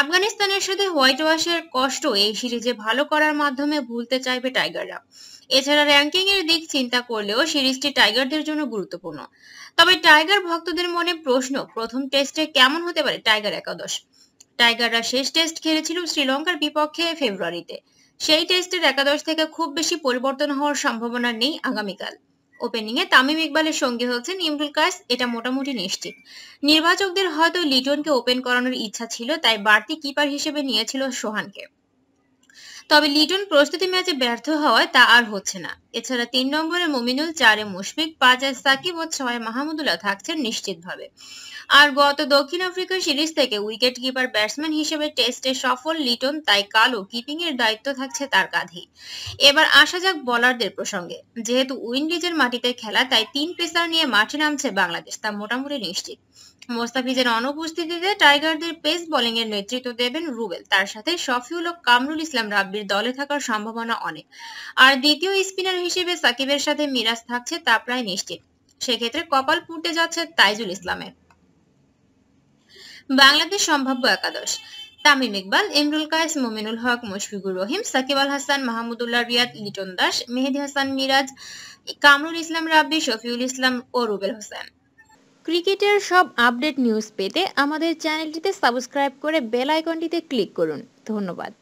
আফগানিস্তানের সাথে হোয়াইট ওয়াশের কষ্ট এই সিরিজে ভালো করার মাধ্যমে ভুলতে চাইবে টাইগাররা এছাড়া র্যাঙ্কিং এর দিক চিন্তা করলেও সিরিজটি টাইগারদের জন্য গুরুত্বপূর্ণ তবে টাইগার ভক্তদের মনে প্রশ্ন প্রথম টেস্টে কেমন হতে পারে টাইগার একাদশ টাইগাররা শেষ টেস্ট খেলেছিল শ্রীলঙ্কার বিপক্ষে ফেব্রুয়ারিতে সেই টেস্টের একাদশ থেকে খুব বেশি পরিবর্তন হওয়ার সম্ভাবনা নেই আগামীকাল ওপেনিংয়ে তামিম ইকবালের সঙ্গী হচ্ছেন ইমরুল কাস এটা মোটামুটি নিশ্চিত নির্বাচকদের হয়তো লিটনকে ওপেন করানোর ইচ্ছা ছিল তাই বাড়তি কিপার হিসেবে নিয়েছিল সোহানকে তবে লিটন প্রস্তুতি ম্যাচে ব্যর্থ হওয়ায় তা আর হচ্ছে না এছাড়া তিন নম্বরে মমিনুল চারে মুশফিক পাঁচে সাকিব ও ছয় মাহমুদুল্লাহ থাকছেন নিশ্চিতভাবে আর গত দক্ষিণ আফ্রিকা সিরিজ থেকে উইকেট কিপার ব্যাটসম্যান হিসেবে টেস্টে সফল লিটন তাই কালো কিপিং এর দায়িত্ব থাকছে তার কাঁধে এবার আসা যাক বলারদের প্রসঙ্গে যেহেতু উইন্ডিজের মাটিতে খেলা তাই তিন পেসার নিয়ে মাঠে নামছে বাংলাদেশ তা মোটামুটি নিশ্চিত মোস্তাফিজের অনুপস্থিতিতে টাইগারদের পেস বোলিং এর নেতৃত্ব দেবেন রুবেল তার সাথে শফিউল ও কামরুল ইসলাম রাব্বির দলে থাকার সম্ভাবনা অনেক আর দ্বিতীয় স্পিনার হিসেবে সাকিবের সাথে মিরাজ থাকছে তা প্রায় নিশ্চিত সেক্ষেত্রে কপাল পুটে যাচ্ছে তাইজুল ইসলামের বাংলাদেশ সম্ভাব্য একাদশ তামিম ইকবাল ইমরুল কায়েস মোমিনুল হক মুশফিকুর রহিম সাকিব আল হাসান মাহমুদুল্লাহ রিয়াদ লিটন দাস মেহেদি হাসান মিরাজ কামরুল ইসলাম রাব্বি শফিউল ইসলাম ও রুবেল হোসেন ক্রিকেটের সব আপডেট নিউজ পেতে আমাদের চ্যানেলটিতে সাবস্ক্রাইব করে বেল আইকনটিতে ক্লিক করুন ধন্যবাদ